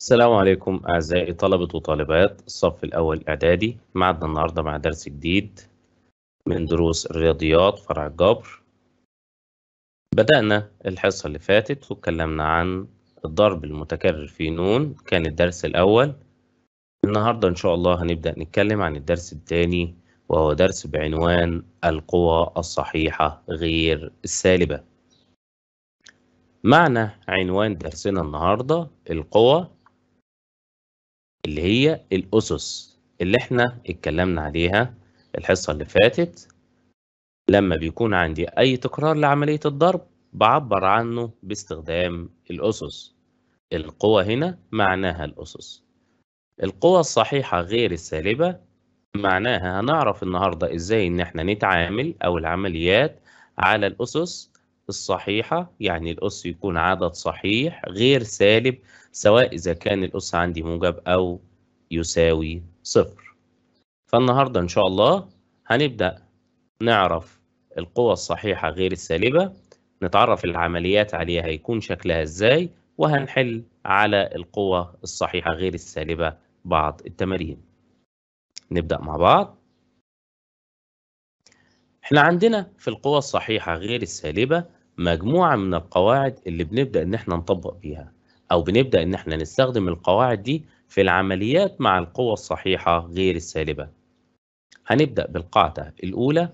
السلام عليكم أعزائي طلبة وطالبات الصف الأول إعدادي معنا النهاردة مع درس جديد من دروس الرياضيات فرع الجبر بدأنا الحصة اللي فاتت واتكلمنا عن الضرب المتكرر في نون كان الدرس الأول النهاردة إن شاء الله هنبدأ نتكلم عن الدرس الثاني وهو درس بعنوان القوى الصحيحة غير السالبة معنى عنوان درسنا النهاردة القوى اللي هي الأسس اللي احنا اتكلمنا عليها الحصة اللي فاتت لما بيكون عندي أي تكرار لعملية الضرب بعبر عنه باستخدام الأسس القوى هنا معناها الأسس القوى الصحيحة غير السالبة معناها هنعرف النهاردة إزاي إن احنا نتعامل أو العمليات على الأسس الصحيحة يعني الأس يكون عدد صحيح غير سالب سواء إذا كان الأس عندي موجب أو يساوي صفر فالنهاردة إن شاء الله هنبدأ نعرف القوى الصحيحة غير السالبة نتعرف العمليات عليها هيكون شكلها إزاي وهنحل على القوى الصحيحة غير السالبة بعض التمارين نبدأ مع بعض احنا عندنا في القوى الصحيحة غير السالبة مجموعه من القواعد اللي بنبدا ان احنا نطبق بيها او بنبدا ان احنا نستخدم القواعد دي في العمليات مع القوى الصحيحه غير السالبه هنبدا بالقاعده الاولى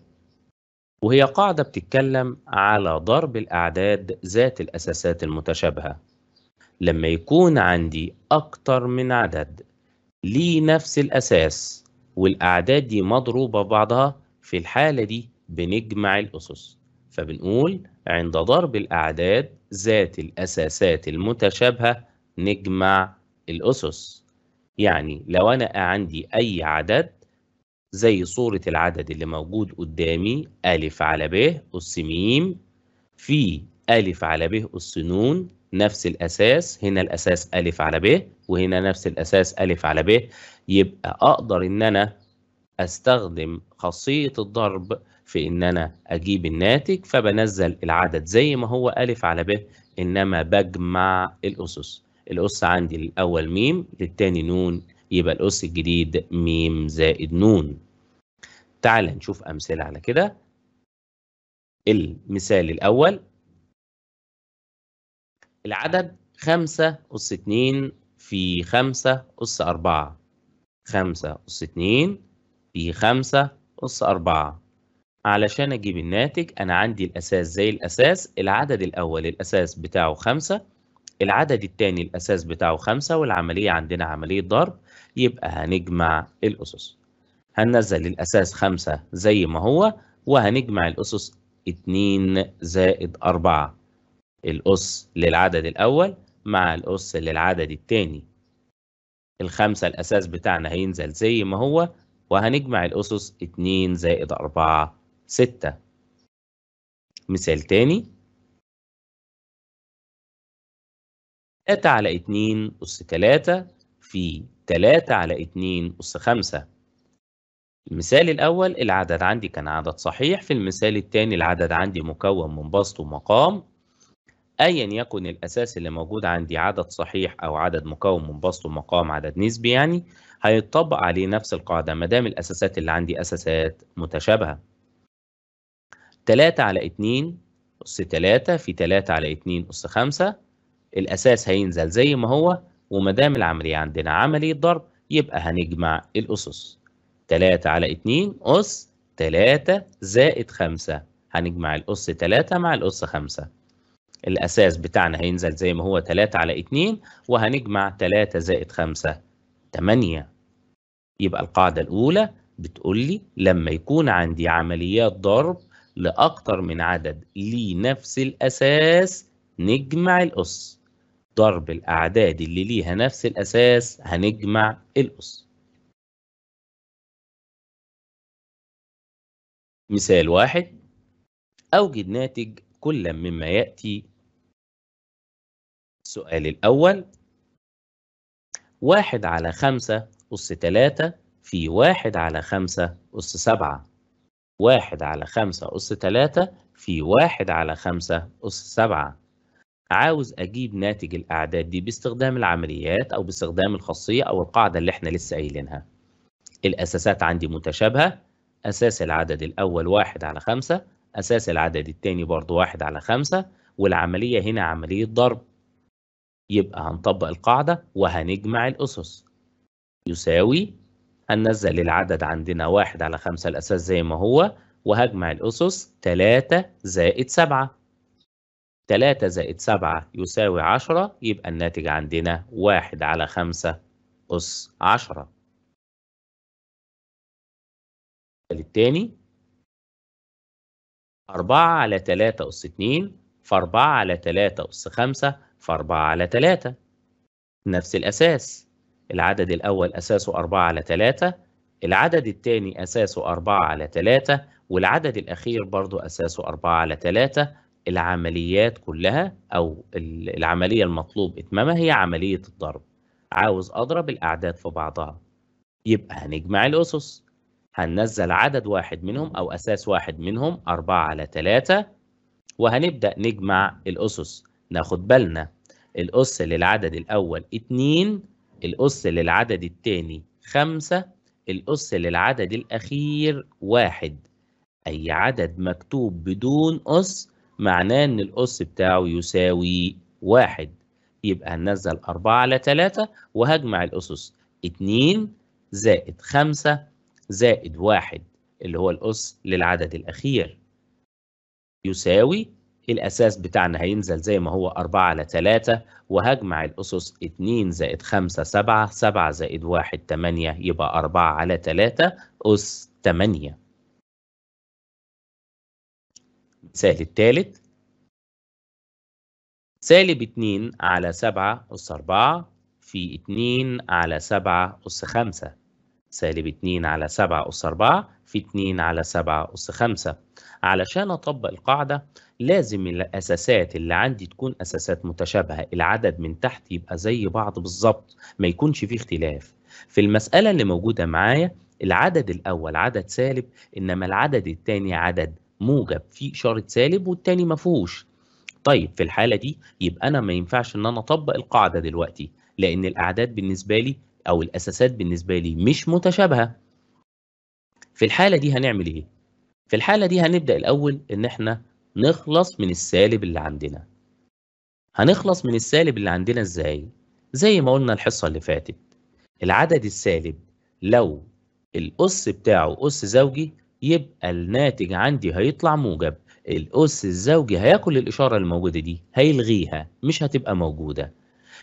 وهي قاعده بتتكلم على ضرب الاعداد ذات الاساسات المتشابهه لما يكون عندي اكتر من عدد ليه نفس الاساس والاعداد دي مضروبه ببعضها في الحاله دي بنجمع الاسس فبنقول عند ضرب الأعداد ذات الأساسات المتشابهة نجمع الأسس يعني لو أنا عندي أي عدد زي صورة العدد اللي موجود قدامي ألف على ب أس م في ألف على ب أس ن نفس الأساس هنا الأساس ألف على ب وهنا نفس الأساس ألف على ب يبقى أقدر إن أنا أستخدم خاصية الضرب في ان انا اجيب الناتج فبنزل العدد زي ما هو الف على ب انما بجمع الاسس الأس عندي الأول ميم للتاني نون يبقى الأس الجديد ميم زائد نون تعال نشوف أمثلة على كده المثال الأول العدد خمسة أس اتنين في خمسة أس أربعة خمسة أس اتنين في خمسة أس أربعة علشان اجيب الناتج انا عندي الاساس زي الاساس العدد الاول الاساس بتاعه خمسة العدد الثاني الاساس بتاعه خمسة والعملية عندنا عملية ضرب يبقى هنجمع الاسس هننزل الاساس خمسة زي ما هو وهنجمع الاسس اتنين زائد اربعة الأس للعدد الأول مع الأس للعدد الثاني الخمسة الأساس بتاعنا هينزل زي ما هو وهنجمع الأسس 2 زائد 4 ستة مثال تاني تلاتة على اتنين أس تلاتة في تلاتة على اتنين أس خمسة المثال الأول العدد عندي كان عدد صحيح في المثال الثاني العدد عندي مكون من بسط ومقام أيا يكن الأساس اللي موجود عندي عدد صحيح أو عدد مكون من بسط ومقام عدد نسبي يعني هيطبق عليه نفس القاعدة ما دام الأساسات اللي عندي أساسات متشابهة 3 على 2 أس 3 في 3 على 2 أس 5 الأساس هينزل زي ما هو ومدام العملية عندنا عملية ضرب يبقى هنجمع الأسس 3 على 2 أس 3 زائد 5 هنجمع الأس 3 مع الأس 5 الأساس بتاعنا هينزل زي ما هو 3 على 2 وهنجمع 3 زائد 5 8 يبقى القاعدة الأولى بتقول لي لما يكون عندي عمليات ضرب لأكتر من عدد ليه نفس الأساس نجمع الأس ضرب الأعداد اللي ليها نفس الأساس هنجمع الأس مثال واحد أوجد ناتج كل مما يأتي السؤال الأول واحد على خمسة أس تلاتة في واحد على خمسة أس سبعة واحد على خمسة أس تلاتة في واحد على خمسة أس سبعة عاوز أجيب ناتج الأعداد دي باستخدام العمليات أو باستخدام الخاصية أو القاعدة اللي إحنا لسه قايلينها الأساسات عندي متشابهة أساس العدد الأول واحد على خمسة أساس العدد التاني برضو واحد على خمسة والعملية هنا عملية ضرب يبقى هنطبق القاعدة وهنجمع الأسس يساوي هننزل العدد عندنا واحد على خمسة الأساس زي ما هو وهجمع الأسس تلاتة زائد سبعة تلاتة زائد سبعة يساوي عشرة يبقى الناتج عندنا واحد على خمسة أس عشرة التاني أربعة على تلاتة أس اتنين فأربعة على تلاتة أس خمسة فأربعة على تلاتة نفس الأساس العدد الأول أساسه 4 على 3 العدد الثاني أساسه 4 على 3 والعدد الأخير برضو أساسه 4 على 3 العمليات كلها أو العملية المطلوب إتمامها هي عملية الضرب عاوز أضرب الأعداد في بعضها يبقى هنجمع الأسس هننزل عدد واحد منهم أو أساس واحد منهم 4 على 3 وهنبدأ نجمع الأسس ناخد بالنا الأس للعدد الأول 2 الأس للعدد الثاني خمسة الأس للعدد الأخير واحد أي عدد مكتوب بدون أس معناه إن الأس بتاعه يساوي واحد يبقى هننزل أربعة على تلاتة وهجمع الأسس اتنين زائد خمسة زائد واحد اللي هو الأس للعدد الأخير يساوي إيه الأساس بتاعنا هينزل زي ما هو 4 على 3 وهجمع الأسس 2 زائد 5 7 7 زائد 1 8 يبقى 4 على 3 أس 8 مثال الثالث سالب 2 على 7 أس 4 في 2 على 7 أس 5 سالب 2 على 7 أس 4 في 2 على 7 أس 5 علشان أطبق القاعدة لازم الاساسات اللي عندي تكون اساسات متشابهه العدد من تحت يبقى زي بعض بالظبط ما يكونش فيه اختلاف في المساله اللي موجوده معايا العدد الاول عدد سالب انما العدد الثاني عدد موجب فيه اشاره سالب والثاني ما فيهوش طيب في الحاله دي يبقى انا ما ينفعش ان انا اطبق القاعده دلوقتي لان الاعداد بالنسبه لي او الاساسات بالنسبه لي مش متشابهه في الحاله دي هنعمل ايه في الحاله دي هنبدا الاول ان احنا نخلص من السالب اللي عندنا هنخلص من السالب اللي عندنا ازاي زي ما قلنا الحصه اللي فاتت العدد السالب لو الاس بتاعه اس زوجي يبقى الناتج عندي هيطلع موجب الاس الزوجي هياكل الاشاره الموجوده دي هيلغيها مش هتبقى موجوده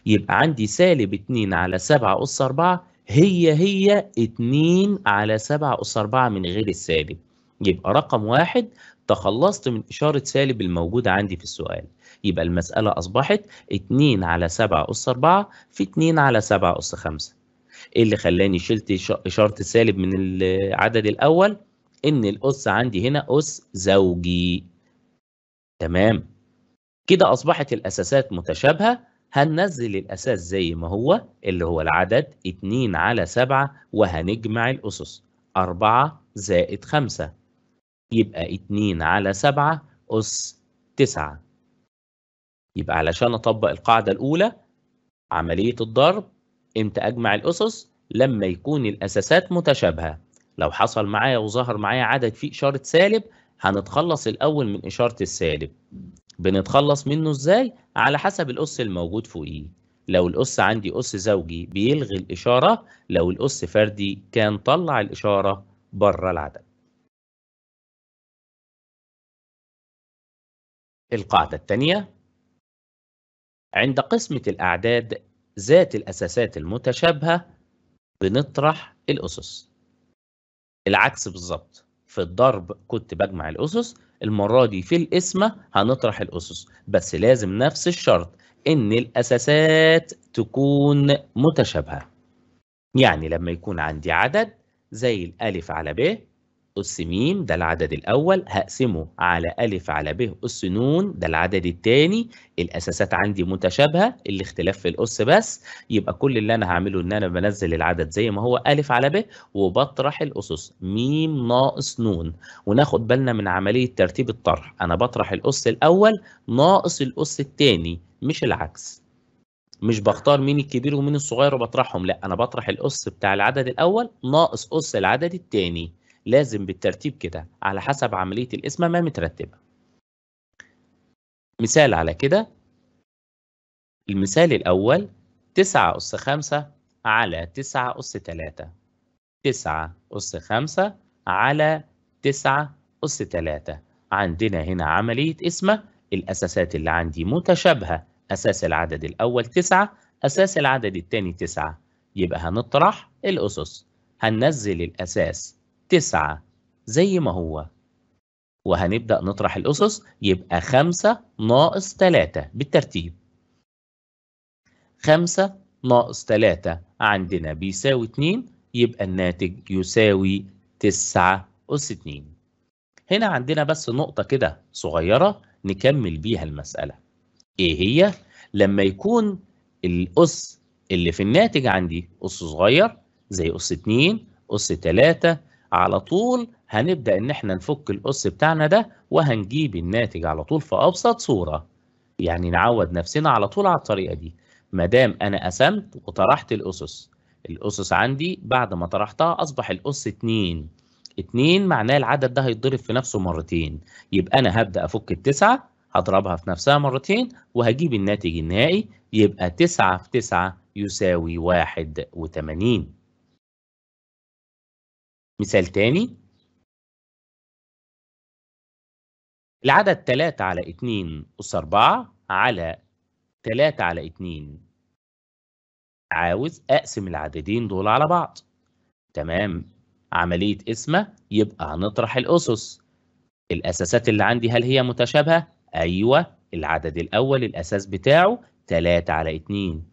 يبقى عندي سالب 2 على 7 اس 4 هي هي 2 على 7 اس 4 من غير السالب يبقى رقم واحد تخلصت من إشارة سالب الموجودة عندي في السؤال يبقى المسألة أصبحت 2 على 7 أس 4 في 2 على 7 أس 5 إيه اللي خلاني شلت إشارة سالب من العدد الأول؟ إن الأس عندي هنا أس زوجي تمام كده أصبحت الأساسات متشابهة هننزل الأساس زي ما هو اللي هو العدد 2 على 7 وهنجمع الأسس 4 زائد 5 يبقى 2 على 7 أس 9 يبقى علشان أطبق القاعدة الأولى عملية الضرب إمتى أجمع الأسس لما يكون الأساسات متشابهة لو حصل معايا وظهر معايا عدد فيه إشارة سالب هنتخلص الأول من إشارة السالب بنتخلص منه إزاي؟ على حسب الأس الموجود فوقيه لو الأس عندي أس زوجي بيلغي الإشارة لو الأس فردي كان طلع الإشارة بره العدد القاعدة الثانية عند قسمة الأعداد ذات الأساسات المتشابهة بنطرح الأسس العكس بالظبط في الضرب كنت بجمع الأسس المرة دي في القسمة هنطرح الأسس بس لازم نفس الشرط إن الأساسات تكون متشابهة يعني لما يكون عندي عدد زي الألف على ب أس م ده العدد الأول هقسمه على ألف على ب أس ن ده العدد الثاني الأساسات عندي متشابهة الاختلاف في الأس بس يبقى كل اللي أنا هعمله إن أنا بنزل العدد زي ما هو ألف على ب وبطرح الأسس م ناقص ن وناخد بالنا من عملية ترتيب الطرح أنا بطرح الأس الأول ناقص الأس الثاني مش العكس مش بختار مين الكبير ومين الصغير وبطرحهم لا انا بطرح الاس بتاع العدد الاول ناقص اس العدد الثاني لازم بالترتيب كده على حسب عملية القسمة ما مترتبة مثال على كده المثال الأول 9 أس 5 على 9 أس 3 9 أس 5 على 9 أس 3 عندنا هنا عملية قسمة الأساسات اللي عندي متشابهة أساس العدد الأول 9 أساس العدد الثاني 9 يبقى هنطرح الأسس هننزل الأساس تسعة زي ما هو وهنبدأ نطرح الأسس يبقى خمسة ناقص تلاتة بالترتيب خمسة ناقص تلاتة عندنا بيساوي اتنين يبقى الناتج يساوي تسعة أس اتنين هنا عندنا بس نقطة كده صغيرة نكمل بيها المسألة ايه هي؟ لما يكون الأس اللي في الناتج عندي أس صغير زي أس اتنين أس تلاتة على طول هنبدأ إن إحنا نفك الأس بتاعنا ده وهنجيب الناتج على طول في أبسط صورة يعني نعود نفسنا على طول على الطريقة دي ما دام أنا قسمت وطرحت الأسس الأسس عندي بعد ما طرحتها أصبح الأس 2 2 معناه العدد ده هيتضرب في نفسه مرتين يبقى أنا هبدأ أفك التسعة هضربها في نفسها مرتين وهجيب الناتج النهائي يبقى 9 في 9 يساوي 81 مثال تاني العدد 3 على 2 أس 4 على 3 على 2 عاوز أقسم العددين دول على بعض تمام عملية قسمة يبقى هنطرح الأسس الأساسات اللي عندي هل هي متشابهة؟ أيوة العدد الأول الأساس بتاعه 3 على 2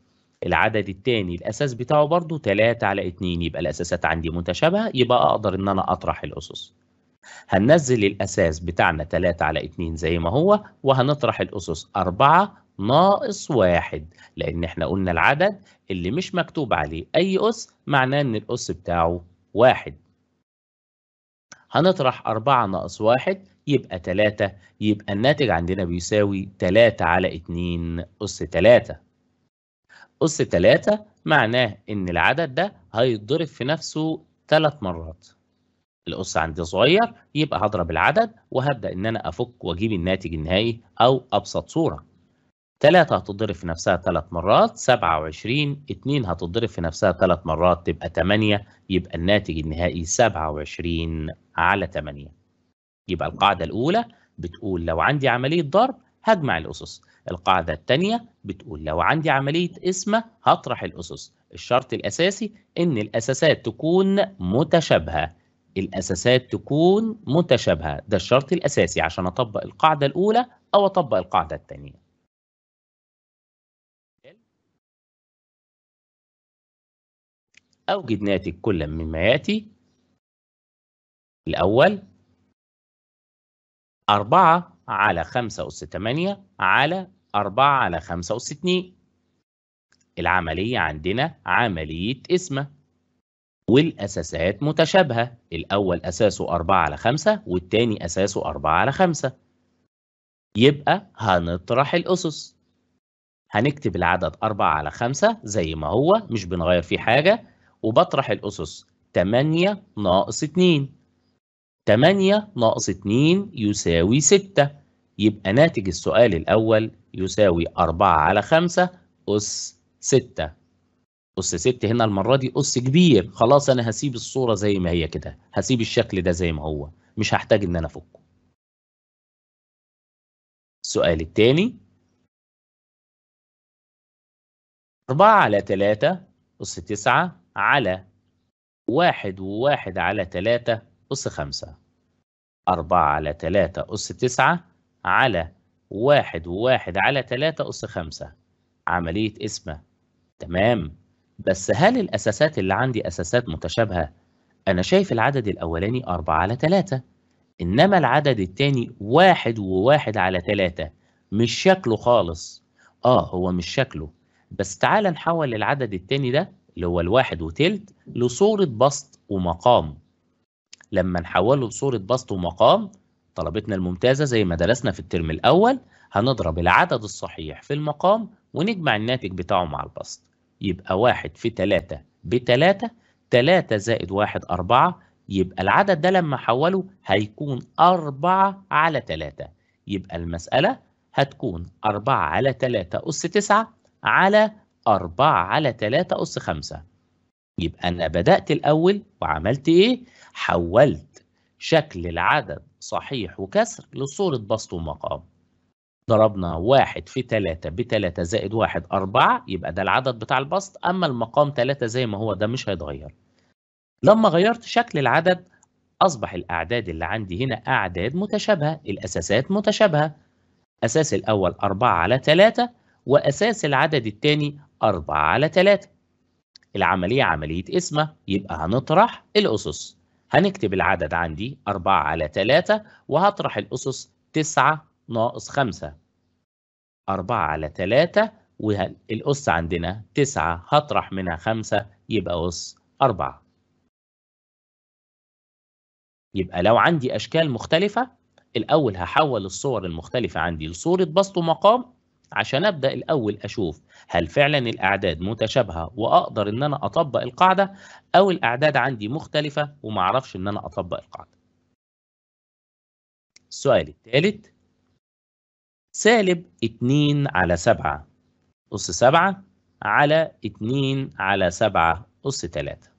العدد الثاني الاساس بتاعه برضو 3 على 2 يبقى الاساسات عندي متشابهه يبقى اقدر ان انا اطرح الاسس هننزل الاساس بتاعنا 3 على 2 زي ما هو وهنطرح الاسس 4 ناقص 1 لان احنا قلنا العدد اللي مش مكتوب عليه اي اس معناه ان الاس بتاعه 1. هنطرح 4 ناقص 1 يبقى 3 يبقى الناتج عندنا بيساوي 3 على 2 أس 3 أس 3 معناه إن العدد ده هيتضرب في نفسه ثلاث مرات الأس عندي صغير يبقى هضرب العدد وهبدأ إن أنا أفك وأجيب الناتج النهائي أو أبسط صورة 3 هتضرب في نفسها 3 مرات 27 2 هتضرب في نفسها 3 مرات تبقى 8 يبقى الناتج النهائي 27 على 8 يبقى القاعدة الأولى بتقول لو عندي عملية ضرب هجمع الأسس القاعدة الثانية بتقول لو عندي عملية قسمة هطرح الأسس الشرط الأساسي إن الأساسات تكون متشابهة الأساسات تكون متشابهة ده الشرط الأساسي عشان أطبق القاعدة الأولى أو أطبق القاعدة الثانية أوجد ناتج كل مما يأتي الأول أربعة على خمسة أس تمانية على 4 على 65 العملية عندنا عملية قسمة والأساسات متشابهة الأول أساسه 4 على 5 والتاني أساسه 4 على 5 يبقى هنطرح الأسس هنكتب العدد 4 على 5 زي ما هو مش بنغير فيه حاجة وبطرح الأسس 8 ناقص 2 8 ناقص 2 يساوي 6 يبقى ناتج السؤال الأول يساوي 4 على 5 أس 6 أس 6 هنا المرة دي أس كبير خلاص أنا هسيب الصورة زي ما هي كده هسيب الشكل ده زي ما هو مش هحتاج إن أنا أفكه السؤال الثاني 4 على 3 أس 9 على 1 و1 على 3 أس 5 4 على 3 أس 9 على واحد وواحد على تلاتة أس خمسة عملية قسمة تمام بس هل الأساسات اللي عندي أساسات متشابهة؟ أنا شايف العدد الأولاني أربعة على تلاتة إنما العدد التاني واحد وواحد على تلاتة مش شكله خالص آه هو مش شكله بس تعال نحول العدد التاني ده اللي هو الواحد وتلت لصورة بسط ومقام لما نحوله لصورة بسط ومقام طلبتنا الممتازة زي ما درسنا في الترم الأول هنضرب العدد الصحيح في المقام ونجمع الناتج بتاعه مع البسط يبقى واحد في تلاتة بتلاتة تلاتة زائد واحد أربعة يبقى العدد ده لما حوله هيكون أربعة على تلاتة يبقى المسألة هتكون أربعة على تلاتة أس تسعة على أربعة على تلاتة أس خمسة يبقى أنا بدأت الأول وعملت إيه؟ حولت شكل العدد صحيح وكسر لصورة بسط ومقام ضربنا واحد في تلاتة بتلاتة زائد واحد أربعة يبقى ده العدد بتاع البسط أما المقام تلاتة زي ما هو ده مش هيتغير لما غيرت شكل العدد أصبح الأعداد اللي عندي هنا أعداد متشابهة الأساسات متشابهة أساس الأول أربعة على تلاتة وأساس العدد الثاني أربعة على تلاتة العملية عملية اسمة يبقى هنطرح الأسس هنكتب العدد عندي 4 على 3 وهطرح الأسس 9 ناقص 5 4 على 3 والأس عندنا 9 هطرح منها 5 يبقى أس 4 يبقى لو عندي أشكال مختلفة الأول هحول الصور المختلفة عندي لصورة بسط ومقام عشان ابدا الاول اشوف هل فعلا الاعداد متشابهه واقدر ان انا اطبق القاعده او الاعداد عندي مختلفه وما اعرفش ان انا اطبق القاعده السؤال الثالث سالب 2 على 7 أس 7 على 2 على 7 أس 3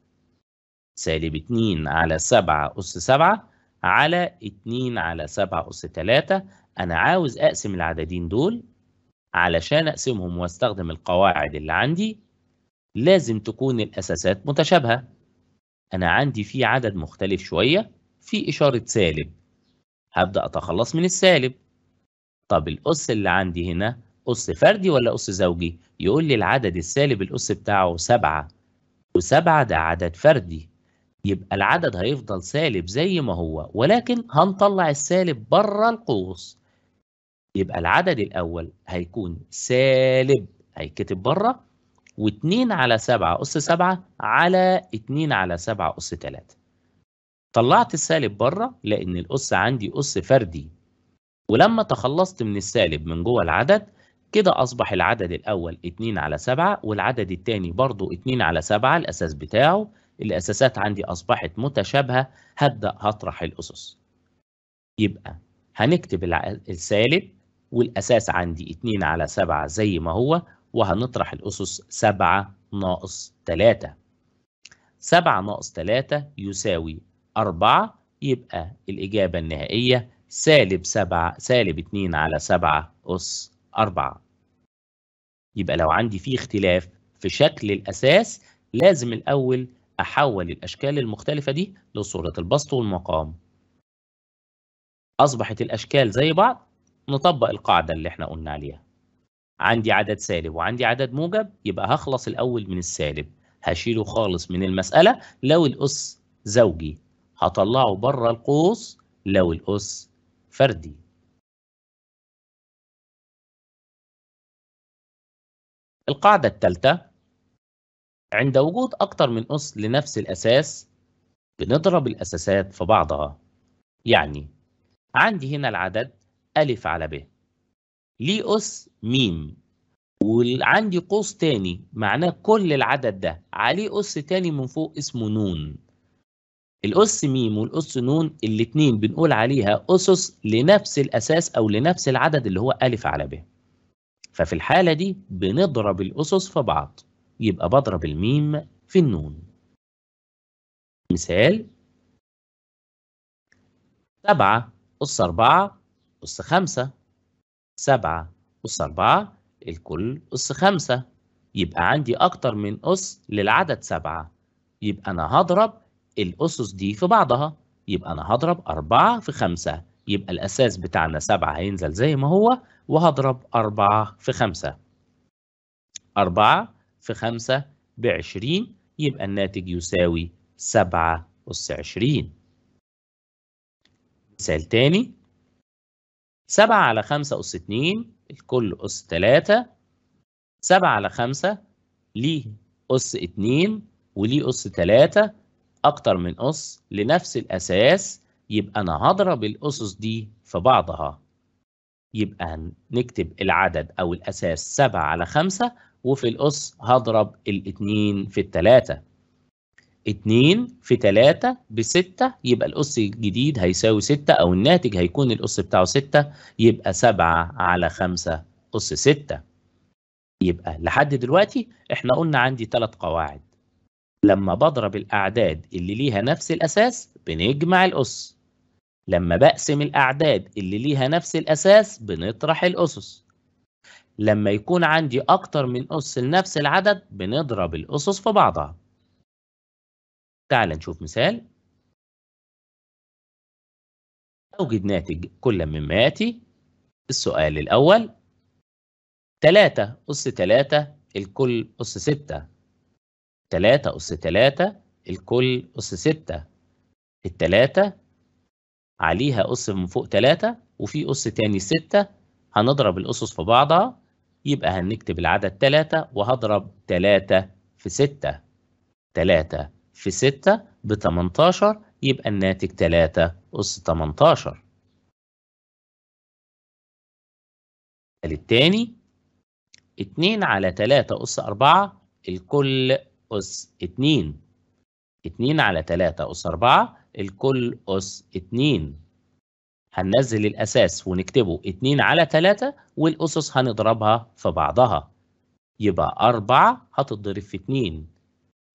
سالب 2 على 7 أس 7 على 2 على 7 أس 3 أنا عاوز أقسم العددين دول علشان أقسمهم وأستخدم القواعد اللي عندي لازم تكون الأساسات متشابهة أنا عندي في عدد مختلف شوية في إشارة سالب هبدأ أتخلص من السالب طب الأس اللي عندي هنا أس فردي ولا أس زوجي؟ يقول لي العدد السالب الأس بتاعه سبعة وسبعة ده عدد فردي يبقى العدد هيفضل سالب زي ما هو ولكن هنطلع السالب بره القوس يبقى العدد الأول هيكون سالب هيتكتب بره و2 على 7 أس 7 على 2 على 7 أس 3 طلعت السالب بره لأن الأس عندي أس فردي ولما تخلصت من السالب من جوه العدد كده أصبح العدد الأول 2 على 7 والعدد الثاني برضو 2 على 7 الأساس بتاعه الأساسات عندي أصبحت متشابهة هبدأ هطرح الأسس يبقى هنكتب السالب والأساس عندي 2 على 7 زي ما هو وهنطرح الأسس 7 ناقص 3 7 ناقص 3 يساوي 4 يبقى الإجابة النهائية سالب 7 سالب 2 على 7 أس 4 يبقى لو عندي فيه اختلاف في شكل الأساس لازم الأول أحول الأشكال المختلفة دي لصورة البسط والمقام أصبحت الأشكال زي بعض نطبق القاعدة اللي احنا قلنا عليها عندي عدد سالب وعندي عدد موجب يبقى هخلص الأول من السالب هشيله خالص من المسألة لو الأس زوجي هطلعه بره القوس لو الأس فردي القاعدة التالتة عند وجود أكتر من أس لنفس الأساس بنضرب الأساسات في بعضها يعني عندي هنا العدد ألف على ب ليه أس ميم وعندي قوس تاني معناه كل العدد ده عليه أس تاني من فوق اسمه نون الأس ميم والأس نون الاتنين بنقول عليها أسس لنفس الأساس أو لنفس العدد اللي هو ألف على ب ففي الحالة دي بنضرب الأسس في بعض يبقى بضرب الميم في النون مثال سبعة أس أربعة أس خمسة سبعة أس أربعة الكل أس خمسة يبقى عندي أكتر من أس للعدد سبعة يبقى أنا هضرب الأسس دي في بعضها يبقى أنا هضرب أربعة في خمسة يبقى الأساس بتاعنا سبعة هينزل زي ما هو وهضرب أربعة في خمسة أربعة في خمسة بعشرين يبقى الناتج يساوي سبعة أس عشرين مثال تاني 7 على 5 أس 2 الكل أس 3 7 على 5 ليه أس 2 وليه أس 3 أكتر من أس لنفس الأساس يبقى أنا هضرب الأسس دي في بعضها يبقى نكتب العدد أو الأساس 7 على 5 وفي الأس هضرب الاتنين في التلاتة 2 في 3 ب 6 يبقى الأس الجديد هيساوي 6 أو الناتج هيكون الأس بتاعه 6 يبقى 7 على 5 أس 6 يبقى لحد دلوقتي احنا قلنا عندي ثلاث قواعد لما بضرب الأعداد اللي ليها نفس الأساس بنجمع الأس لما بقسم الأعداد اللي ليها نفس الأساس بنطرح الأسس لما يكون عندي أكتر من أس لنفس العدد بنضرب الأسس في بعضها تعال نشوف مثال أوجد ناتج كل مما يأتي السؤال الأول 3 أس 3 الكل أس 6 3 أس 3 الكل أس 6 الثلاثة عليها أس من فوق 3 وفي أس تاني 6 هنضرب الأسس في بعضها يبقى هنكتب العدد 3 وهضرب 3 في 6 3 في 6 ب 18 يبقى الناتج 3 أس 18 الثاني 2 على 3 أس 4 الكل أس 2 2 على 3 أس 4 الكل أس 2 هننزل الأساس ونكتبه 2 على 3 والأسس هنضربها في بعضها يبقى 4 هتضرب في 2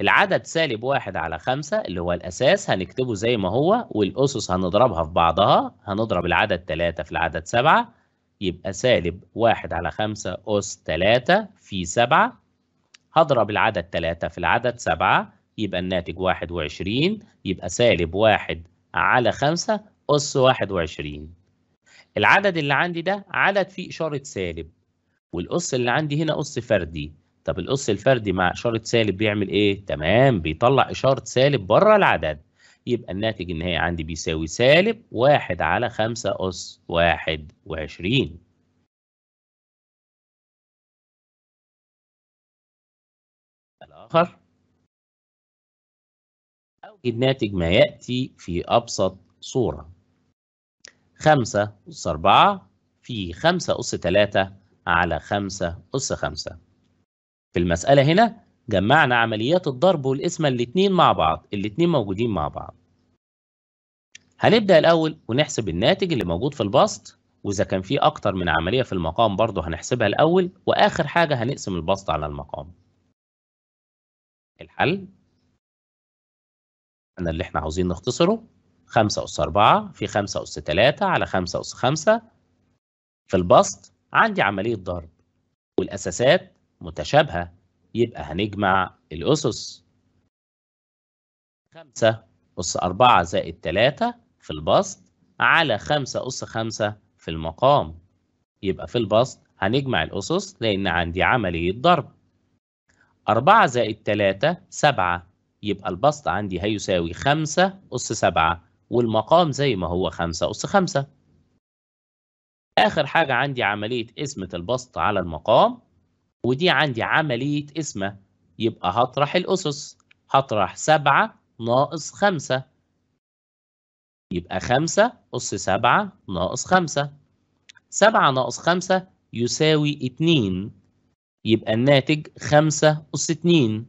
العدد سالب واحد على خمسة اللي هو الأساس هنكتبه زي ما هو والأسس هنضربها في بعضها هنضرب العدد تلاتة في العدد سبعة يبقى سالب واحد على خمسة أس تلاتة في سبعة هضرب العدد تلاتة في العدد سبعة يبقى الناتج واحد وعشرين يبقى سالب واحد على خمسة أس واحد وعشرين العدد اللي عندي ده عدد فيه إشارة سالب والأس اللي عندي هنا أس فردي طب القص الفردي مع إشارة سالب بيعمل إيه؟ تمام بيطلع إشارة سالب بره العدد يبقى الناتج إن هي عندي بيساوي سالب واحد على خمسة أس واحد وعشرين الآخر أوجد ناتج ما يأتي في أبسط صورة خمسة أس أربعة في خمسة أس تلاتة على خمسة أس خمسة في المسألة هنا جمعنا عمليات الضرب والقسمة الاتنين مع بعض الاتنين موجودين مع بعض هنبدأ الأول ونحسب الناتج اللي موجود في البسط وإذا كان في أكتر من عملية في المقام برضه هنحسبها الأول وآخر حاجة هنقسم البسط على المقام الحل أنا اللي إحنا عاوزين نختصره 5 أس 4 في 5 أس 3 على 5 أس 5 في البسط عندي عملية ضرب والأساسات متشابهة يبقى هنجمع الأسس خمسة أس أربعة زائد تلاتة في البسط على خمسة أس خمسة في المقام يبقى في البسط هنجمع الأسس لأن عندي عملية ضرب أربعة زائد تلاتة سبعة يبقى البسط عندي هيساوي خمسة أس سبعة والمقام زي ما هو خمسة أس خمسة آخر حاجة عندي عملية قسمة البسط على المقام ودي عندي عملية قسمة يبقى هطرح الأسس هطرح سبعة ناقص خمسة يبقى خمسة أس سبعة ناقص خمسة سبعة ناقص خمسة يساوي اتنين يبقى الناتج خمسة أس اتنين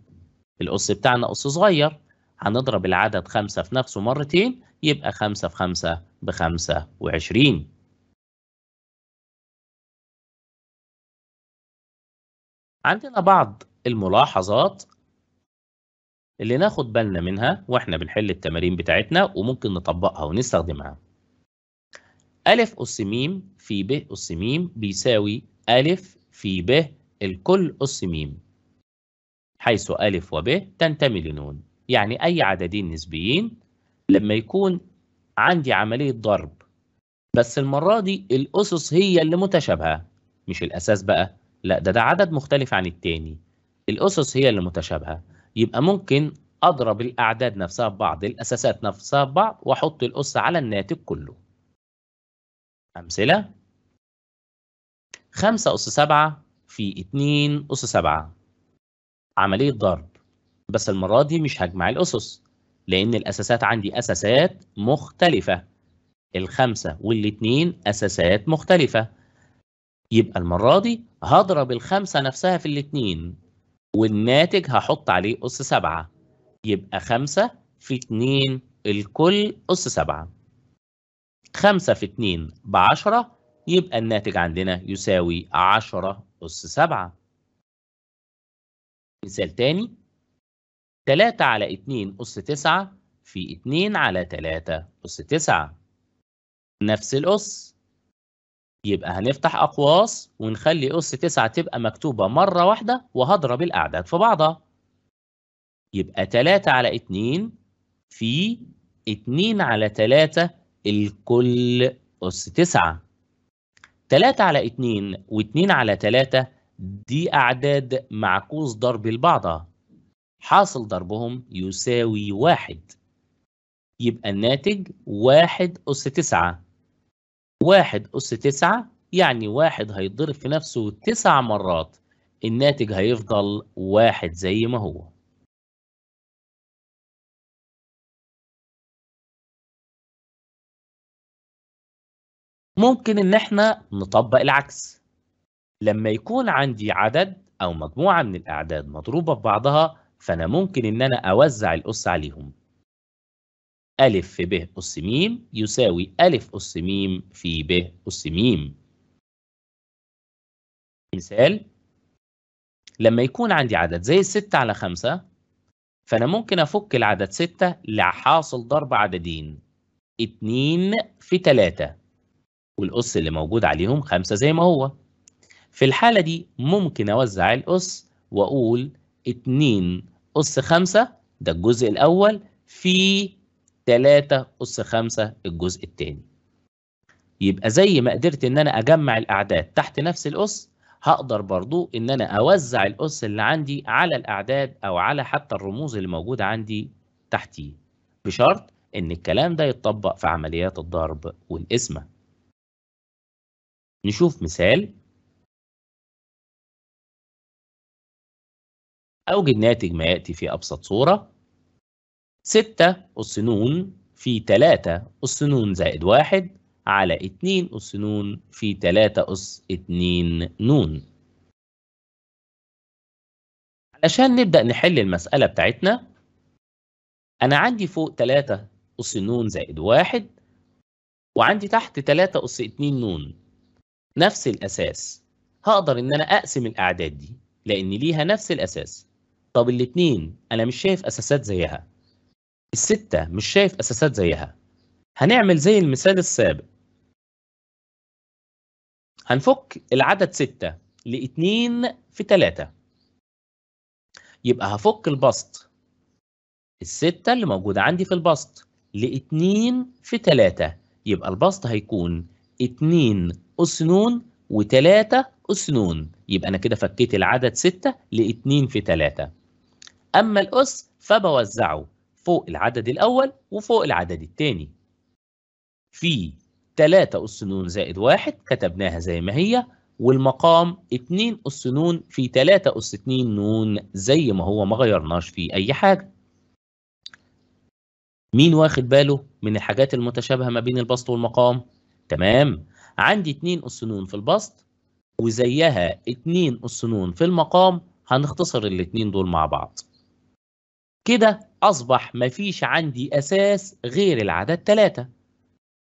الأس بتاعنا أس صغير هنضرب العدد خمسة في نفسه مرتين يبقى خمسة في خمسة بخمسة وعشرين عندنا بعض الملاحظات اللي ناخد بالنا منها واحنا بنحل التمارين بتاعتنا وممكن نطبقها ونستخدمها ألف أس ميم في ب أس ميم بيساوي ألف في ب الكل أس ميم حيث ألف وب تنتمي لنون يعني أي عددين نسبيين لما يكون عندي عملية ضرب بس المرة دي الأسس هي اللي متشابهة مش الأساس بقى لا ده ده عدد مختلف عن التاني الأسس هي اللي متشابهة يبقى ممكن أضرب الأعداد نفسها ببعض الأساسات نفسها ببعض وأحط الأس على الناتج كله أمثلة 5 أس 7 في 2 أس 7 عملية ضرب بس المرة دي مش هجمع الأسس لأن الأساسات عندي أساسات مختلفة الخمسة والاتنين أساسات مختلفة يبقى المرة دي هضرب الخمسة نفسها في الاتنين والناتج هحط عليه أس سبعة يبقى خمسة في اتنين الكل أس سبعة خمسة في اتنين بعشرة يبقى الناتج عندنا يساوي عشرة أس سبعة مثال تاني تلاتة على اتنين أس تسعة في اتنين على تلاتة أس تسعة نفس الأس يبقى هنفتح أقواس ونخلي أس 9 تبقى مكتوبة مرة واحدة وهضرب الأعداد في بعضها. يبقى 3 على 2 في 2 على 3 الكل أس 9. 3 على 2 و2 على 3 دي أعداد معكوس ضرب لبعضها. حاصل ضربهم يساوي 1. يبقى الناتج 1 أس 9. واحد أس تسعة يعني واحد هيتضرب في نفسه تسع مرات الناتج هيفضل واحد زي ما هو ممكن إن إحنا نطبق العكس لما يكون عندي عدد أو مجموعة من الأعداد مضروبة في بعضها فأنا ممكن إن أنا أوزع الأس عليهم أ في ب أس م يساوي أ أس م في ب أس م مثال لما يكون عندي عدد زي 6 على 5 فأنا ممكن أفك العدد 6 لحاصل ضرب عددين 2 في 3 والأس اللي موجود عليهم 5 زي ما هو في الحالة دي ممكن أوزع الأس وأقول 2 أس 5 ده الجزء الأول في 3 أس 5 الجزء الثاني يبقى زي ما قدرت إن أنا أجمع الأعداد تحت نفس الأس هقدر برضو إن أنا أوزع الأس اللي عندي على الأعداد أو على حتى الرموز اللي موجودة عندي تحتيه بشرط إن الكلام ده يتطبق في عمليات الضرب والقسمة. نشوف مثال أوجد ناتج ما يأتي في أبسط صورة 6 أس نون في 3 أس نون زائد 1 على 2 أس نون في 3 أس 2 نون علشان نبدأ نحل المسألة بتاعتنا أنا عندي فوق 3 أس نون زائد 1 وعندي تحت 3 أس 2 نون نفس الأساس هقدر إن أنا أقسم الأعداد دي لأن ليها نفس الأساس طب الاتنين أنا مش شايف أساسات زيها الستة مش شايف أساسات زيها هنعمل زي المثال السابق هنفك العدد ستة لاتنين في تلاتة يبقى هفك البسط الستة اللي موجودة عندي في البسط لاتنين في تلاتة يبقى البسط هيكون اتنين أس نون وتلاتة أس نون يبقى أنا كده فكيت العدد ستة لاتنين في تلاتة أما الأس فبوزعه فوق العدد الأول وفوق العدد الثاني في 3 أس نون زائد 1 كتبناها زي ما هي والمقام 2 أس نون في 3 أس 2 نون زي ما هو ما غيرناش فيه أي حاجة مين واخد باله من الحاجات المتشابهة ما بين البسط والمقام؟ تمام عندي 2 أس نون في البسط وزيها 2 أس نون في المقام هنختصر الاثنين دول مع بعض كده أصبح مفيش عندي أساس غير العدد تلاتة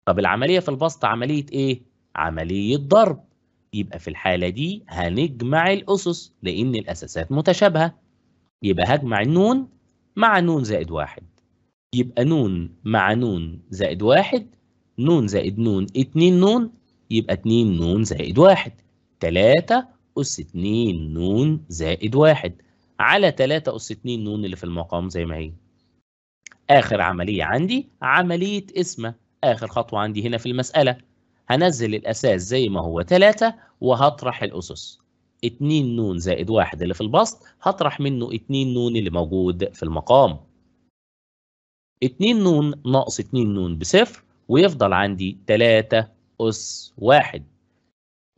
طب العملية في البسط عملية إيه؟ عملية ضرب يبقى في الحالة دي هنجمع الأسس لأن الأساسات متشابهة يبقى هجمع النون مع نون زائد واحد يبقى نون مع نون زائد واحد نون زائد نون اتنين نون يبقى اتنين نون زائد واحد تلاتة أس اتنين نون زائد واحد على 3 أس 2 نون اللي في المقام زي ما هي آخر عملية عندي عملية اسمة آخر خطوة عندي هنا في المسألة هنزل الأساس زي ما هو 3 وهطرح الأسس 2 نون زائد 1 اللي في البسط هطرح منه 2 نون اللي موجود في المقام 2 نون ناقص 2 نون بصفر ويفضل عندي 3 أس 1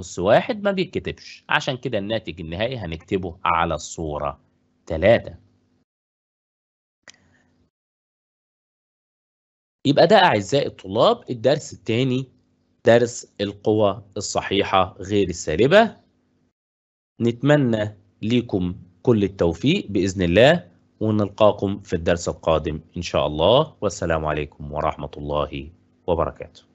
أس 1 ما بيتكتبش عشان كده الناتج النهائي هنكتبه على الصورة 3 يبقى ده أعزائي الطلاب الدرس الثاني درس القوى الصحيحة غير السالبة نتمنى ليكم كل التوفيق بإذن الله ونلقاكم في الدرس القادم إن شاء الله والسلام عليكم ورحمة الله وبركاته